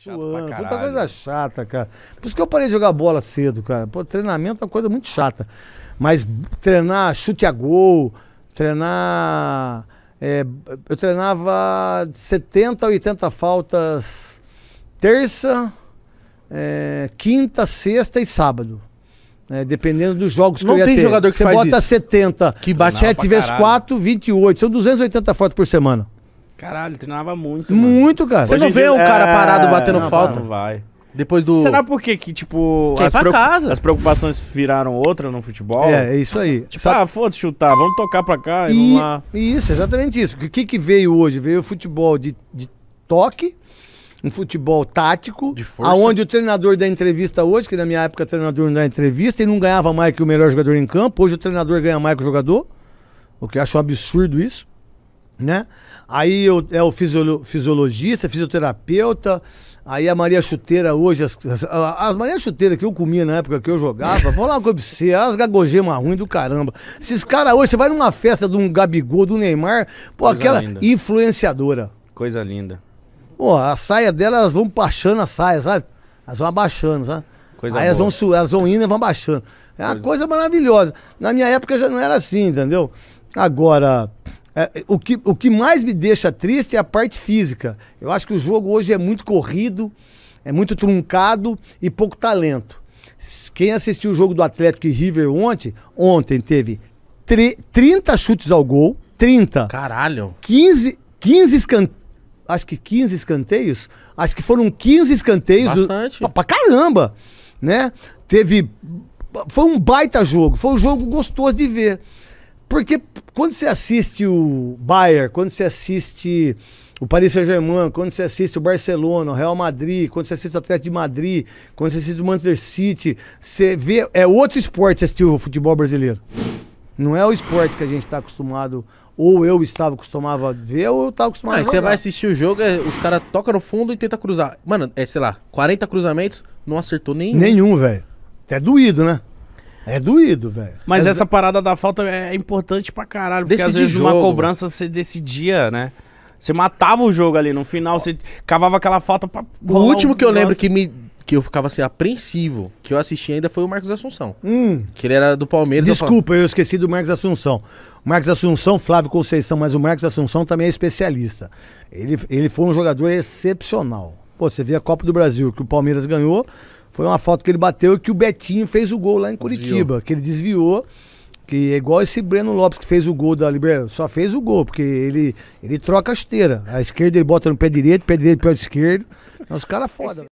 chato Suando, Puta coisa chata, cara. Por isso que eu parei de jogar bola cedo, cara. Pô, treinamento é uma coisa muito chata. Mas treinar chute a gol, treinar. É, eu treinava 70, 80 faltas terça, é, quinta, sexta e sábado. É, dependendo dos jogos não que eu ia ter. Não tem jogador que Você faz bota isso. 70, que 7 vezes 4, 28. São 280 faltas por semana. Caralho, treinava muito. Mano. Muito, cara. Você Hoje não vê dia... um cara é, parado batendo não, falta? Não vai. Depois do. Será por quê que, tipo. Que as, preocup... as preocupações viraram outra no futebol? É, é isso aí. Tipo, ah, foda-se chutar, vamos tocar pra cá e, e vamos lá. Isso, exatamente isso. O que, que veio hoje? Veio o futebol de, de toque, um futebol tático, de força. aonde o treinador da entrevista hoje, que na minha época o treinador não dá entrevista, e não ganhava mais que o melhor jogador em campo, hoje o treinador ganha mais que o jogador, o que eu acho um absurdo isso né? Aí eu, é o fisiolo, fisiologista, fisioterapeuta. Aí a Maria Chuteira hoje, as, as, as Maria Chuteira que eu comia na época que eu jogava, vou lá uma coisa pra você, as gagogemas ruins do caramba. Esses caras hoje, você vai numa festa de um Gabigol, do Neymar, pô, coisa aquela linda. influenciadora. Coisa linda. Pô, a saia dela, elas vão baixando a saia, sabe? Elas vão abaixando, sabe? Coisa Aí elas vão, elas vão indo e vão baixando. É uma coisa maravilhosa. Na minha época já não era assim, entendeu? Agora, é, o, que, o que mais me deixa triste é a parte física. Eu acho que o jogo hoje é muito corrido, é muito truncado e pouco talento. Quem assistiu o jogo do Atlético e River ontem, ontem teve 30 chutes ao gol, 30. Caralho. 15, 15 escanteios. Acho que 15 escanteios. Acho que foram 15 escanteios. Bastante. Do, pra caramba, né? Teve. Foi um baita jogo. Foi um jogo gostoso de ver. Porque quando você assiste o Bayern, quando você assiste o Paris Saint-Germain, quando você assiste o Barcelona, o Real Madrid, quando você assiste o Atlético de Madrid, quando você assiste o Manchester City, você vê. É outro esporte assistir o futebol brasileiro. Não é o esporte que a gente está acostumado, ou eu estava acostumado a ver, ou eu estava acostumado não, a ver. Você vai assistir o jogo, é, os caras tocam no fundo e tenta cruzar. Mano, é, sei lá, 40 cruzamentos, não acertou nenhum. Nenhum, velho. Até doído, né? É doído, velho. Mas é essa parada da falta é importante pra caralho. Porque Decide às vezes jogo, numa cobrança você decidia, né? Você matava o jogo ali no final, você cavava aquela falta pra. O último que eu lembro que me que eu ficava assim, apreensivo, que eu assisti ainda foi o Marcos Assunção. Hum. Que ele era do Palmeiras. Desculpa, eu, falo... eu, esqueci do Marcos Assunção. Marcos Assunção, Flávio Conceição, mas o Marcos Assunção também é especialista. Ele, ele foi um jogador excepcional. Pô, você vê a Copa do Brasil que o Palmeiras ganhou. Foi uma foto que ele bateu e que o Betinho fez o gol lá em Curitiba, desviou. que ele desviou. Que é igual esse Breno Lopes que fez o gol da Libertadores, Só fez o gol, porque ele, ele troca a esteira. A esquerda ele bota no pé direito, pé direito, pé esquerdo. Então, os caras é foda.